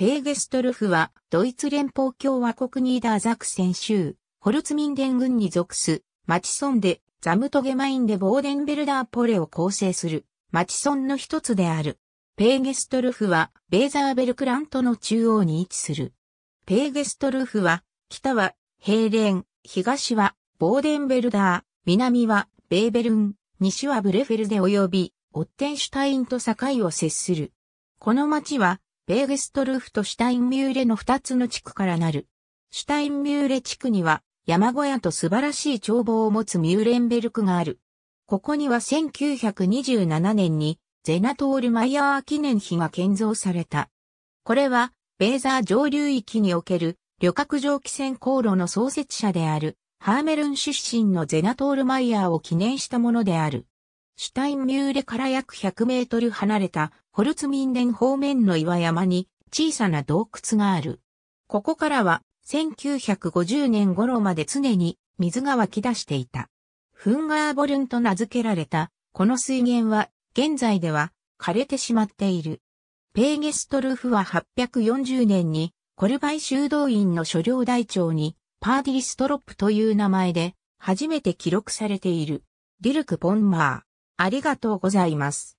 ペーゲストルフは、ドイツ連邦共和国ニーダーザクセン州、ホルツミンデン郡に属す、マチソンで、ザムトゲマインでボーデンベルダーポレを構成する、マチソンの一つである。ペーゲストルフは、ベーザーベルクラントの中央に位置する。ペーゲストルフは、北は、ヘーレン、東は、ボーデンベルダー、南は、ベーベルン、西はブレフェルで及び、オッテンシュタインと境を接する。この町は、ベーゲストルーフとシュタインミューレの2つの地区からなる。シュタインミューレ地区には山小屋と素晴らしい眺望を持つミューレンベルクがある。ここには1927年にゼナトールマイヤー記念碑が建造された。これはベーザー上流域における旅客蒸気船航路の創設者であるハーメルン出身のゼナトールマイヤーを記念したものである。シュタインミューレから約100メートル離れたホルツミンデン方面の岩山に小さな洞窟がある。ここからは1950年頃まで常に水が湧き出していた。フンガーボルンと名付けられたこの水源は現在では枯れてしまっている。ペーゲストルフは840年にコルバイ修道院の所領台帳にパーディ・ストロップという名前で初めて記録されている。ディルク・ポンマー。ありがとうございます。